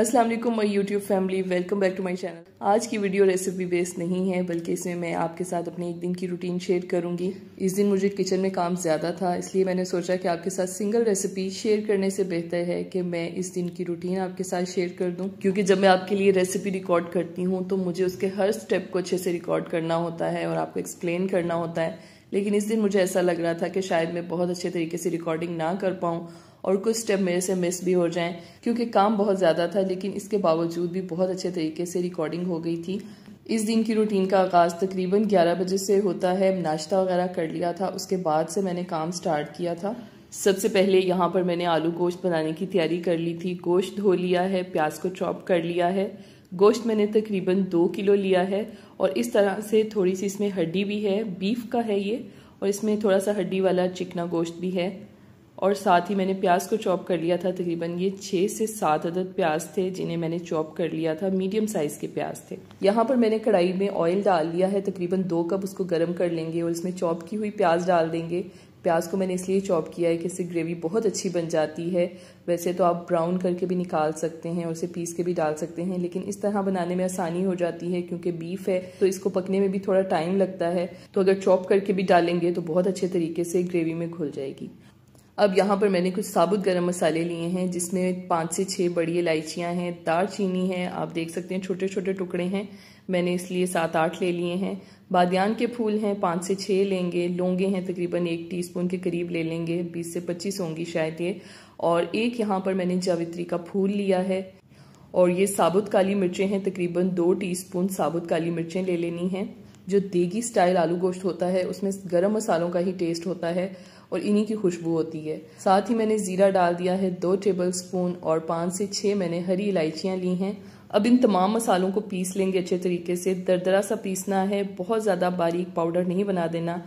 Aslam my YouTube YouTube family welcome back to my channel आज की video recipe based नहीं है बल्कि इसमें मैं आपके साथ अपने एक दिन की रूटीन शेयर करूंगी इस दिन मुझे किचन में काम ज़्यादा था इसलिए मैंने सोचा कि आपके साथ सिंगल रेसिपी शेयर करने से बेहतर है कि मैं इस दिन की रूटीन आपके साथ शेयर कर दूँ क्योंकि जब मैं आपके लिए रेसिपी रिकॉर्ड करती हूँ तो मुझे उसके हर स्टेप को अच्छे से रिकॉर्ड करना होता है और आपको एक्सप्लेन करना होता है लेकिन इस दिन मुझे ऐसा लग रहा था कि शायद मैं बहुत अच्छे तरीके से रिकॉर्डिंग ना कर पाऊँ और कुछ स्टेप मेरे से मिस भी हो जाएं क्योंकि काम बहुत ज़्यादा था लेकिन इसके बावजूद भी बहुत अच्छे तरीके से रिकॉर्डिंग हो गई थी इस दिन की रूटीन का आगाज़ तकरीबन 11 बजे से होता है नाश्ता वगैरह कर लिया था उसके बाद से मैंने काम स्टार्ट किया था सबसे पहले यहाँ पर मैंने आलू गोश्त बनाने की तैयारी कर ली थी गोश्त धो लिया है प्याज को चॉप कर लिया है गोश्त मैंने तकरीबन दो किलो लिया है और इस तरह से थोड़ी सी इसमें हड्डी भी है बीफ का है ये और इसमें थोड़ा सा हड्डी वाला चिकना गोश्त भी है और साथ ही मैंने प्याज को चॉप कर लिया था तकरीबन ये छः से सात अदद प्याज थे जिन्हें मैंने चॉप कर लिया था मीडियम साइज़ के प्याज थे यहाँ पर मैंने कढ़ाई में ऑयल डाल लिया है तकरीबन दो कप उसको गर्म कर लेंगे और इसमें चॉप की हुई प्याज डाल देंगे प्याज को मैंने इसलिए चॉप किया है कि इससे ग्रेवी बहुत अच्छी बन जाती है वैसे तो आप ब्राउन करके भी निकाल सकते हैं और इसे पीस के भी डाल सकते हैं लेकिन इस तरह बनाने में आसानी हो जाती है क्योंकि बीफ है तो इसको पकने में भी थोड़ा टाइम लगता है तो अगर चॉप करके भी डालेंगे तो बहुत अच्छे तरीके से ग्रेवी में घुल जाएगी अब यहाँ पर मैंने कुछ साबुत गरम मसाले लिए हैं जिसमें पाँच से छः बड़ी इलायचियाँ हैं दार चीनी है आप देख सकते हैं छोटे छोटे टुकड़े हैं मैंने इसलिए सात आठ ले लिए हैं बादियान के फूल हैं पाँच से छः लेंगे लोंगे हैं तकरीबन एक टीस्पून के करीब ले लेंगे बीस से पच्चीस होंगी शायद ये और एक यहाँ पर मैंने जावित्री का फूल लिया है और ये साबुत काली मिर्चें हैं तकरीबन दो टीस्पून साबुत काली मिर्चें ले लेनी हैं जो देगी स्टाइल आलू गोश्त होता है उसमें गरम मसालों का ही टेस्ट होता है और इन्हीं की खुशबू होती है साथ ही मैंने ज़ीरा डाल दिया है दो टेबल स्पून और पाँच से छः मैंने हरी इलायचियाँ ली हैं अब इन तमाम मसालों को पीस लेंगे अच्छे तरीके से दरदरा सा पीसना है बहुत ज़्यादा बारीक पाउडर नहीं बना देना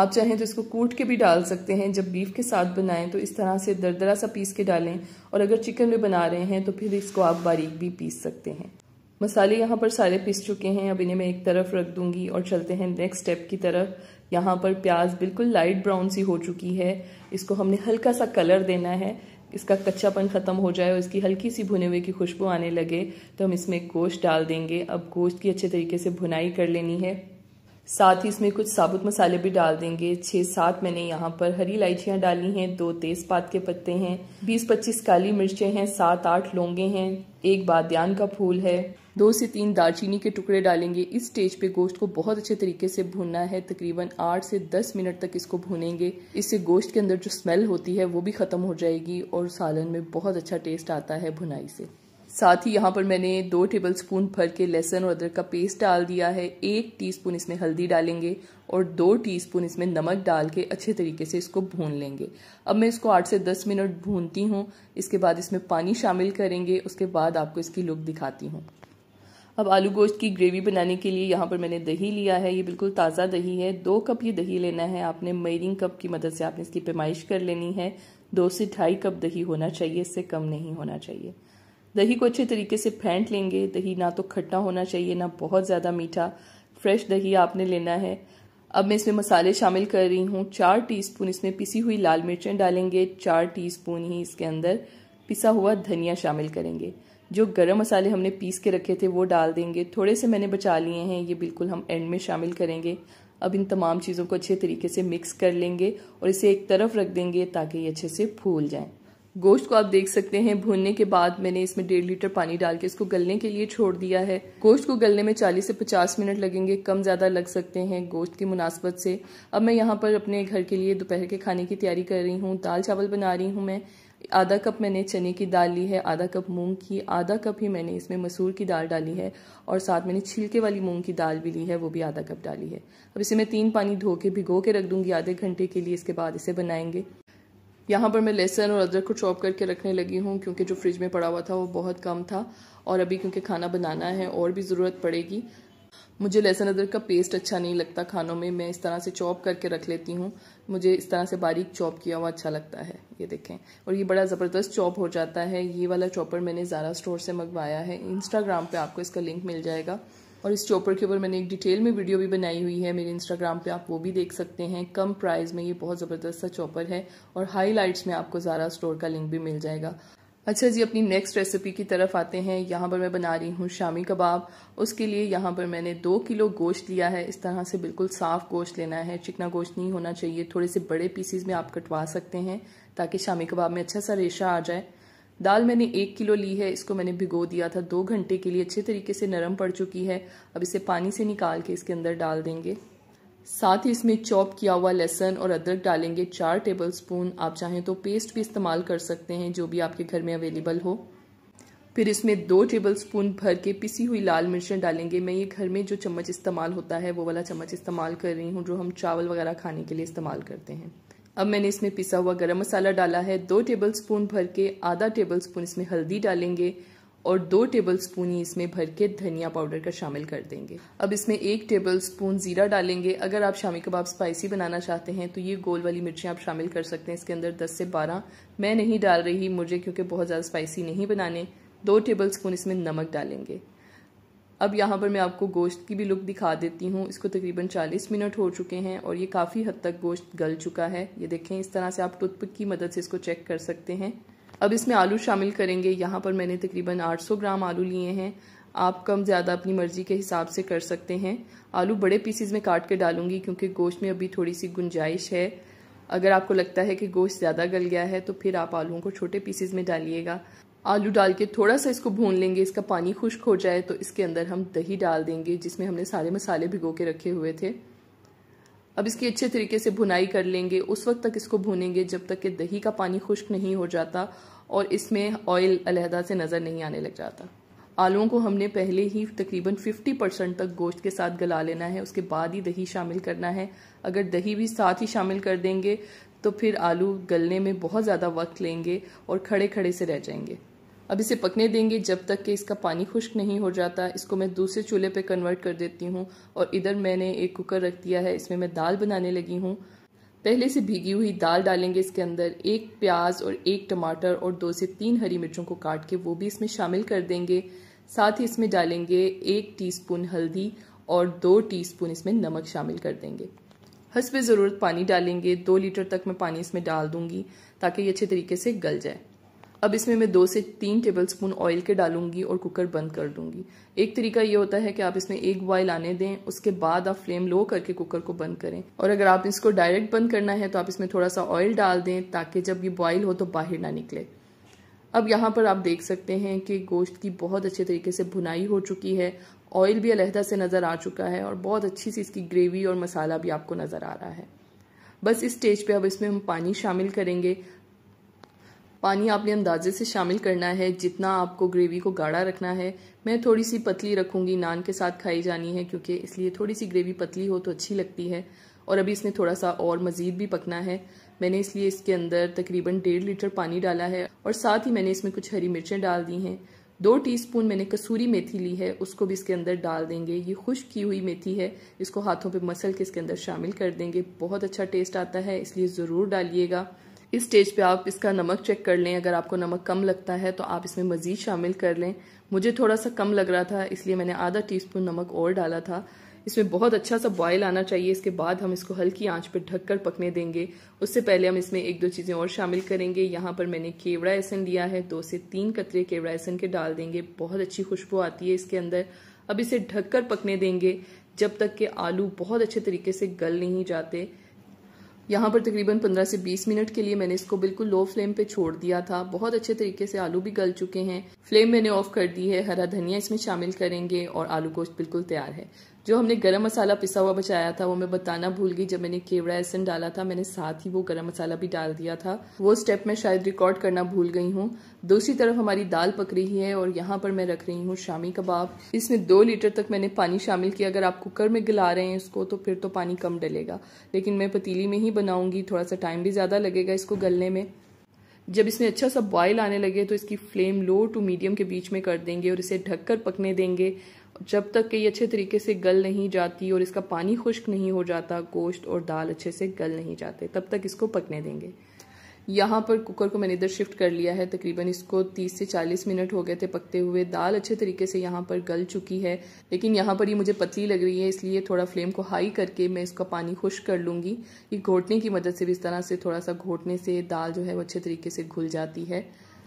आप चाहें तो इसको कूट के भी डाल सकते हैं जब बीफ के साथ बनाएं तो इस तरह से दरदरा सा पीस के डालें और अगर चिकन में बना रहे हैं तो फिर इसको आप बारीक भी पीस सकते हैं मसाले यहाँ पर सारे पीस चुके हैं अब इन्हें मैं एक तरफ रख दूंगी और चलते हैं नेक्स्ट स्टेप की तरफ यहाँ पर प्याज बिल्कुल लाइट ब्राउन सी हो चुकी है इसको हमने हल्का सा कलर देना है इसका कच्चापन ख़त्म हो जाए और इसकी हल्की सी भुने हुए की खुशबू आने लगे तो हम इसमें गोश्त डाल देंगे अब गोश्त की अच्छे तरीके से भुनाई कर लेनी है साथ ही इसमें कुछ साबुत मसाले भी डाल देंगे छः सात मैंने यहाँ पर हरी इलायचियाँ डाली हैं दो तेज पात के पत्ते हैं बीस पच्चीस काली मिर्चें हैं सात आठ लौंगे हैं एक बादयान का फूल है दो से तीन दालचीनी के टुकड़े डालेंगे इस स्टेज पे गोश्त को बहुत अच्छे तरीके से भूनना है तकरीबन आठ से दस मिनट तक इसको भूनेंगे इससे गोश्त के अंदर जो स्मेल होती है वो भी ख़त्म हो जाएगी और सालन में बहुत अच्छा टेस्ट आता है भुनाई से साथ ही यहाँ पर मैंने दो टेबल स्पून भर के लहसुन और अदरक का पेस्ट डाल दिया है एक टीस्पून इसमें हल्दी डालेंगे और दो टीस्पून इसमें नमक डाल के अच्छे तरीके से इसको भून लेंगे अब मैं इसको आठ से दस मिनट भूनती हूँ इसके बाद इसमें पानी शामिल करेंगे उसके बाद आपको इसकी लुक दिखाती हूँ अब आलू गोश्त की ग्रेवी बनाने के लिए यहाँ पर मैंने दही लिया है ये बिल्कुल ताज़ा दही है दो कप ये दही लेना है आपने मेरिंग कप की मदद से आपने इसकी पेमाइश कर लेनी है दो से ढाई कप दही होना चाहिए इससे कम नहीं होना चाहिए दही को अच्छे तरीके से फेंट लेंगे दही ना तो खट्टा होना चाहिए ना बहुत ज़्यादा मीठा फ्रेश दही आपने लेना है अब मैं इसमें मसाले शामिल कर रही हूँ चार टीस्पून इसमें पिसी हुई लाल मिर्चें डालेंगे चार टीस्पून ही इसके अंदर पिसा हुआ धनिया शामिल करेंगे जो गरम मसाले हमने पीस के रखे थे वो डाल देंगे थोड़े से मैंने बचा लिए हैं ये बिल्कुल हम एंड में शामिल करेंगे अब इन तमाम चीज़ों को अच्छे तरीके से मिक्स कर लेंगे और इसे एक तरफ रख देंगे ताकि ये अच्छे से फूल जाए गोश्त को आप देख सकते हैं भूनने के बाद मैंने इसमें डेढ़ लीटर पानी डाल के इसको गलने के लिए छोड़ दिया है गोश्त को गलने में 40 से 50 मिनट लगेंगे कम ज़्यादा लग सकते हैं गोश्त की मुनासबत से अब मैं यहाँ पर अपने घर के लिए दोपहर के खाने की तैयारी कर रही हूँ दाल चावल बना रही हूँ मैं आधा कप मैंने चने की दाल ली है आधा कप मूंग की आधा कप ही मैंने इसमें मसूर की दाल डाली है और साथ मैंने छिलके वाली मूंग की दाल भी ली है वो भी आधा कप डाली है अब इसे मैं तीन पानी धो के भिगो के रख दूंगी आधे घंटे के लिए इसके बाद इसे बनाएंगे यहाँ पर मैं लहसन और अदरक को चॉप करके रखने लगी हूँ क्योंकि जो फ्रिज में पड़ा हुआ था वो बहुत कम था और अभी क्योंकि खाना बनाना है और भी ज़रूरत पड़ेगी मुझे लहसुन अदरक का पेस्ट अच्छा नहीं लगता खानों में मैं इस तरह से चॉप करके रख लेती हूँ मुझे इस तरह से बारीक चॉप किया हुआ अच्छा लगता है ये देखें और ये बड़ा ज़बरदस्त चॉप हो जाता है ये वाला चॉपर मैंने ज़ारा स्टोर से मंगवाया है इंस्टाग्राम पर आपको इसका लिंक मिल जाएगा और इस चॉपर के ऊपर मैंने एक डिटेल में वीडियो भी बनाई हुई है मेरे इंस्टाग्राम पे आप वो भी देख सकते हैं कम प्राइस में ये बहुत ज़बरदस्त सा चॉपर है और हाइलाइट्स में आपको ज़ारा स्टोर का लिंक भी मिल जाएगा अच्छा जी अपनी नेक्स्ट रेसिपी की तरफ आते हैं यहाँ पर मैं बना रही हूँ शामी कबाब उसके लिए यहाँ पर मैंने दो किलो गोश्त लिया है इस तरह से बिल्कुल साफ़ गोश्त लेना है चिकना गोश्त नहीं होना चाहिए थोड़े से बड़े पीसीज में आप कटवा सकते हैं ताकि शामी कबाब में अच्छा सा रेशा आ जाए दाल मैंने एक किलो ली है इसको मैंने भिगो दिया था दो घंटे के लिए अच्छे तरीके से नरम पड़ चुकी है अब इसे पानी से निकाल के इसके अंदर डाल देंगे साथ ही इसमें चॉप किया हुआ लहसन और अदरक डालेंगे चार टेबल स्पून आप चाहें तो पेस्ट भी इस्तेमाल कर सकते हैं जो भी आपके घर में अवेलेबल हो फिर इसमें दो टेबल स्पून भर के पिसी हुई लाल मिर्चें डालेंगे मैं ये घर में जो चम्मच इस्तेमाल होता है वो वाला चम्मच इस्तेमाल कर रही हूँ जो हम चावल वगैरह खाने के लिए इस्तेमाल करते हैं अब मैंने इसमें पिसा हुआ गरम मसाला डाला है दो टेबल स्पून भर के आधा टेबल स्पून इसमें हल्दी डालेंगे और दो टेबल स्पून ही इसमें भर के धनिया पाउडर का शामिल कर देंगे अब इसमें एक टेबल स्पून ज़ीरा डालेंगे अगर आप शामी कबाब स्पाइसी बनाना चाहते हैं तो ये गोल वाली मिर्चें आप शामिल कर सकते हैं इसके अंदर 10 से 12 मैं नहीं डाल रही मुझे क्योंकि बहुत ज़्यादा स्पाइसी नहीं बनाने दो टेबल स्पून इसमें नमक डालेंगे अब यहाँ पर मैं आपको गोश्त की भी लुक दिखा देती हूँ इसको तकरीबन 40 मिनट हो चुके हैं और ये काफ़ी हद तक गोश्त गल चुका है ये देखें इस तरह से आप टुथपिक की मदद से इसको चेक कर सकते हैं अब इसमें आलू शामिल करेंगे यहाँ पर मैंने तकरीबन 800 ग्राम आलू लिए हैं आप कम ज़्यादा अपनी मर्ज़ी के हिसाब से कर सकते हैं आलू बड़े पीसीज में काट के डालूंगी क्योंकि गोश्त में अभी थोड़ी सी गुंजाइश है अगर आपको लगता है कि गोश्त ज़्यादा गल गया है तो फिर आप आलुओं को छोटे पीसीज में डालिएगा आलू डाल के थोड़ा सा इसको भून लेंगे इसका पानी खुश्क हो जाए तो इसके अंदर हम दही डाल देंगे जिसमें हमने सारे मसाले भिगो के रखे हुए थे अब इसकी अच्छे तरीके से भुनाई कर लेंगे उस वक्त तक इसको भूनेंगे जब तक कि दही का पानी खुश्क नहीं हो जाता और इसमें ऑयल अलहदा से नज़र नहीं आने लग जाता आलुओं को हमने पहले ही तकरीबन 50 परसेंट तक गोश्त के साथ गला लेना है उसके बाद ही दही शामिल करना है अगर दही भी साथ ही शामिल कर देंगे तो फिर आलू गलने में बहुत ज़्यादा वक्त लेंगे और खड़े खड़े से रह जाएंगे अब इसे पकने देंगे जब तक कि इसका पानी खुश्क नहीं हो जाता इसको मैं दूसरे चूल्हे पे कन्वर्ट कर देती हूँ और इधर मैंने एक कुकर रख दिया है इसमें मैं दाल बनाने लगी हूँ पहले से भीगी हुई दाल डालेंगे इसके अंदर एक प्याज और एक टमाटर और दो से तीन हरी मिर्चों को काट के वो भी इसमें शामिल कर देंगे साथ ही इसमें डालेंगे एक टी हल्दी और दो टी इसमें नमक शामिल कर देंगे हंसब ज़रूरत पानी डालेंगे दो लीटर तक मैं पानी इसमें डाल दूंगी ताकि ये अच्छे तरीके से गल जाए अब इसमें मैं दो से तीन टेबल स्पून ऑयल के डालूंगी और कुकर बंद कर दूंगी एक तरीका ये होता है कि आप इसमें एक बॉयल आने दें उसके बाद आप फ्लेम लो करके कुकर को बंद करें और अगर आप इसको डायरेक्ट बंद करना है तो आप इसमें थोड़ा सा ऑयल डाल दें ताकि जब ये बॉयल हो तो बाहर ना निकले अब यहाँ पर आप देख सकते हैं कि गोश्त की बहुत अच्छे तरीके से भुनाई हो चुकी है ऑयल भी अलहदा से नज़र आ चुका है और बहुत अच्छी सी इसकी ग्रेवी और मसाला भी आपको नज़र आ रहा है बस इस स्टेज पे अब इसमें हम पानी शामिल करेंगे पानी आपने अंदाजे से शामिल करना है जितना आपको ग्रेवी को गाढ़ा रखना है मैं थोड़ी सी पतली रखूँगी नान के साथ खाई जानी है क्योंकि इसलिए थोड़ी सी ग्रेवी पतली हो तो अच्छी लगती है और अभी इसने थोड़ा सा और मज़ीद भी पकना है मैंने इसलिए इसके अंदर तकरीबन डेढ़ लीटर पानी डाला है और साथ ही मैंने इसमें कुछ हरी मिर्चें डाल दी हैं दो टीस्पून मैंने कसूरी मेथी ली है उसको भी इसके अंदर डाल देंगे ये खुश्क की हुई मेथी है इसको हाथों पे मसल के इसके अंदर शामिल कर देंगे बहुत अच्छा टेस्ट आता है इसलिए ज़रूर डालिएगा इस स्टेज पे आप इसका नमक चेक कर लें अगर आपको नमक कम लगता है तो आप इसमें मज़ीद शामिल कर लें मुझे थोड़ा सा कम लग रहा था इसलिए मैंने आधा टीस्पून नमक और डाला था इसमें बहुत अच्छा सा बॉयल आना चाहिए इसके बाद हम इसको हल्की आंच पर ढककर पकने देंगे उससे पहले हम इसमें एक दो चीज़ें और शामिल करेंगे यहाँ पर मैंने केवड़ा एसन लिया है दो से तीन कतरे केवड़ा एसन के डाल देंगे बहुत अच्छी खुशबू आती है इसके अंदर अब इसे ढककर पकने देंगे जब तक कि आलू बहुत अच्छे तरीके से गल नहीं जाते यहाँ पर तकरीबन 15 से 20 मिनट के लिए मैंने इसको बिल्कुल लो फ्लेम पे छोड़ दिया था बहुत अच्छे तरीके से आलू भी गल चुके हैं फ्लेम मैंने ऑफ कर दी है हरा धनिया इसमें शामिल करेंगे और आलू गोश्त बिल्कुल तैयार है जो हमने गरम मसाला पिसा हुआ बचाया था वो मैं बताना भूल गई जब मैंने केवड़ा एसन डाला था मैंने साथ ही वो गरम मसाला भी डाल दिया था वो स्टेप मैं शायद रिकॉर्ड करना भूल गई हूँ दूसरी तरफ हमारी दाल पक रही है और यहाँ पर मैं रख रही हूँ शामी कबाब इसमें दो लीटर तक मैंने पानी शामिल किया अगर आप कुकर में गला रहे हैं इसको तो फिर तो पानी कम डलेगा लेकिन मैं पतीली में ही बनाऊंगी थोड़ा सा टाइम भी ज़्यादा लगेगा इसको गलने में जब इसमें अच्छा सा बॉयल आने लगे तो इसकी फ्लेम लो टू मीडियम के बीच में कर देंगे और इसे ढककर पकने देंगे जब तक कि ये अच्छे तरीके से गल नहीं जाती और इसका पानी खुश्क नहीं हो जाता गोश्त और दाल अच्छे से गल नहीं जाते तब तक इसको पकने देंगे यहाँ पर कुकर को मैंने इधर शिफ्ट कर लिया है तकरीबन इसको 30 से 40 मिनट हो गए थे पकते हुए दाल अच्छे तरीके से यहाँ पर गल चुकी है लेकिन यहाँ पर ये मुझे पतली लग रही है इसलिए थोड़ा फ्लेम को हाई करके मैं इसका पानी खुश कर लूँगी ये घोटने की मदद से भी इस तरह से थोड़ा सा घोटने से दाल जो है वो अच्छे तरीके से घुल जाती है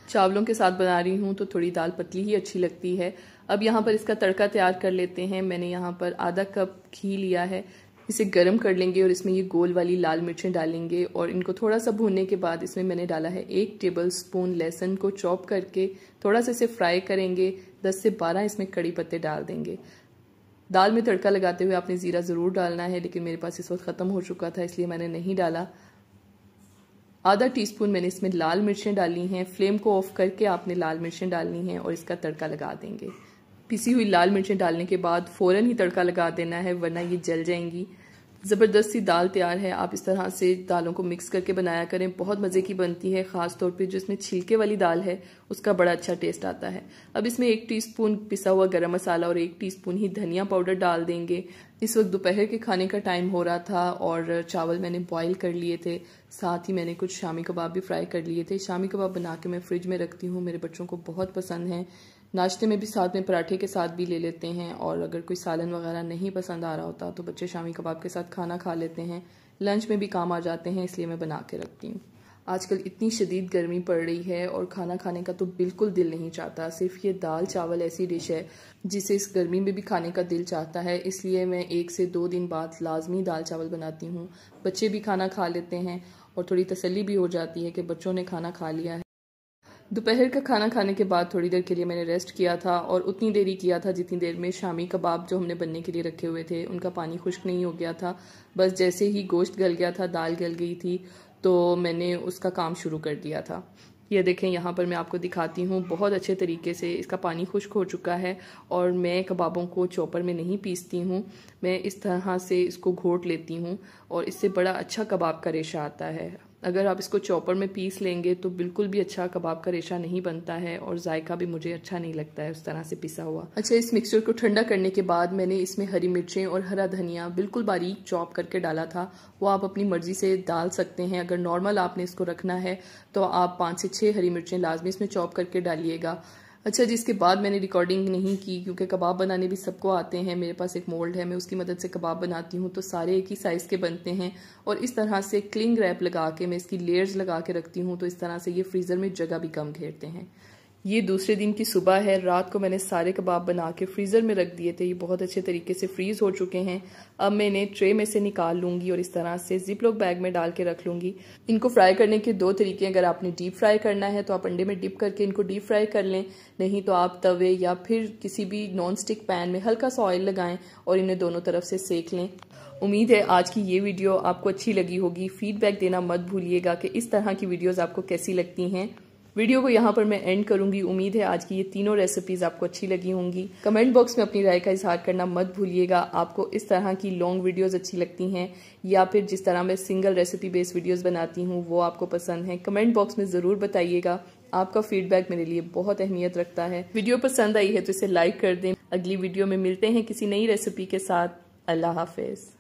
चावलों के साथ बना रही हूँ तो थोड़ी दाल पतली ही अच्छी लगती है अब यहाँ पर इसका तड़का तैयार कर लेते हैं मैंने यहाँ पर आधा कप घी लिया है इसे गर्म कर लेंगे और इसमें ये गोल वाली लाल मिर्चें डालेंगे और इनको थोड़ा सा भूनने के बाद इसमें मैंने डाला है एक टेबल स्पून लहसुन को चॉप करके थोड़ा सा इसे फ्राई करेंगे दस से बारह इसमें कड़ी पत्ते डाल देंगे दाल में तड़का लगाते हुए आपने ज़ीरा ज़रूर डालना है लेकिन मेरे पास इस वक्त ख़त्म हो चुका था इसलिए मैंने नहीं डाला आधा टीस्पून मैंने इसमें लाल मिर्चें डाली हैं फ्लेम को ऑफ करके आपने लाल मिर्चें डालनी हैं और इसका तड़का लगा देंगे पिसी हुई लाल मिर्चें डालने के बाद फ़ौरन ही तड़का लगा देना है वरना ये जल जाएंगी ज़बरदस्ती दाल तैयार है आप इस तरह से दालों को मिक्स करके बनाया करें बहुत मज़े की बनती है ख़ास तौर पे जो इसमें छिलके वाली दाल है उसका बड़ा अच्छा टेस्ट आता है अब इसमें एक टीस्पून पिसा हुआ गरम मसाला और एक टीस्पून ही धनिया पाउडर डाल देंगे इस वक्त दोपहर के खाने का टाइम हो रहा था और चावल मैंने बॉयल कर लिए थे साथ ही मैंने कुछ शामी कबाब भी फ्राई कर लिए थे शामी कबाब बना के मैं फ्रिज में रखती हूँ मेरे बच्चों को बहुत पसंद हैं नाश्ते में भी साथ में पराठे के साथ भी ले लेते हैं और अगर कोई सालन वगैरह नहीं पसंद आ रहा होता तो बच्चे शामी कबाब के साथ खाना खा लेते हैं लंच में भी काम आ जाते हैं इसलिए मैं बना के रखती हूँ आजकल इतनी शदीद गर्मी पड़ रही है और खाना खाने का तो बिल्कुल दिल नहीं चाहता सिर्फ ये दाल चावल ऐसी डिश है जिसे इस गर्मी में भी खाने का दिल चाहता है इसलिए मैं एक से दो दिन बाद लाजमी दाल चावल बनाती हूँ बच्चे भी खाना खा लेते हैं और थोड़ी तसल्ली भी हो जाती है कि बच्चों ने खाना खा लिया है दोपहर का खाना खाने के बाद थोड़ी देर के लिए मैंने रेस्ट किया था और उतनी देरी किया था जितनी देर में शामी कबाब जो हमने बनने के लिए रखे हुए थे उनका पानी खुश्क नहीं हो गया था बस जैसे ही गोश्त गल गया था दाल गल गई थी तो मैंने उसका काम शुरू कर दिया था ये देखें यहाँ पर मैं आपको दिखाती हूँ बहुत अच्छे तरीके से इसका पानी खुश्क हो चुका है और मैं कबाबों को चॉपर में नहीं पीसती हूँ मैं इस तरह से इसको घोट लेती हूँ और इससे बड़ा अच्छा कबाब का रेशा आता है अगर आप इसको चॉपर में पीस लेंगे तो बिल्कुल भी अच्छा कबाब का रेशा नहीं बनता है और जायका भी मुझे अच्छा नहीं लगता है उस तरह से पिसा हुआ अच्छा इस मिक्सचर को ठंडा करने के बाद मैंने इसमें हरी मिर्चें और हरा धनिया बिल्कुल बारीक चॉप करके डाला था वो आप अपनी मर्जी से डाल सकते हैं अगर नॉर्मल आपने इसको रखना है तो आप पाँच से छः हरी मिर्चें लाजमी इसमें चॉप करके डालिएगा अच्छा जी इसके बाद मैंने रिकॉर्डिंग नहीं की क्योंकि कबाब बनाने भी सबको आते हैं मेरे पास एक मोल्ड है मैं उसकी मदद से कबाब बनाती हूँ तो सारे एक ही साइज़ के बनते हैं और इस तरह से क्लिंग रैप लगा के मैं इसकी लेयर्स लगा के रखती हूँ तो इस तरह से ये फ्रीज़र में जगह भी कम घेरते हैं ये दूसरे दिन की सुबह है रात को मैंने सारे कबाब बना के फ्रीज़र में रख दिए थे ये बहुत अच्छे तरीके से फ्रीज़ हो चुके हैं अब मैं इन्हें ट्रे में से निकाल लूँगी और इस तरह से जिप लॉक बैग में डाल के रख लूँगी इनको फ्राई करने के दो तरीके अगर आपने डीप फ्राई करना है तो आप अंडे में डिप करके इनको डीप फ्राई कर लें नहीं तो आप तवे या फिर किसी भी नॉन स्टिक पैन में हल्का सा ऑयल लगाएं और इन्हें दोनों तरफ से सेक लें उम्मीद है आज की ये वीडियो आपको अच्छी लगी होगी फीडबैक देना मत भूलिएगा कि इस तरह की वीडियोज़ आपको कैसी लगती हैं वीडियो को यहाँ पर मैं एंड करूंगी उम्मीद है आज की ये तीनों रेसिपीज आपको अच्छी लगी होंगी कमेंट बॉक्स में अपनी राय का इजहार करना मत भूलिएगा आपको इस तरह की लॉन्ग वीडियोज अच्छी लगती हैं या फिर जिस तरह मैं सिंगल रेसिपी बेस्ड वीडियोज बनाती हूँ वो आपको पसंद है कमेंट बॉक्स में ज़रूर बताइएगा आपका फीडबैक मेरे लिए बहुत अहमियत रखता है वीडियो पसंद आई है तो इसे लाइक कर दें अगली वीडियो में मिलते हैं किसी नई रेसिपी के साथ अल्लाह हाफिज़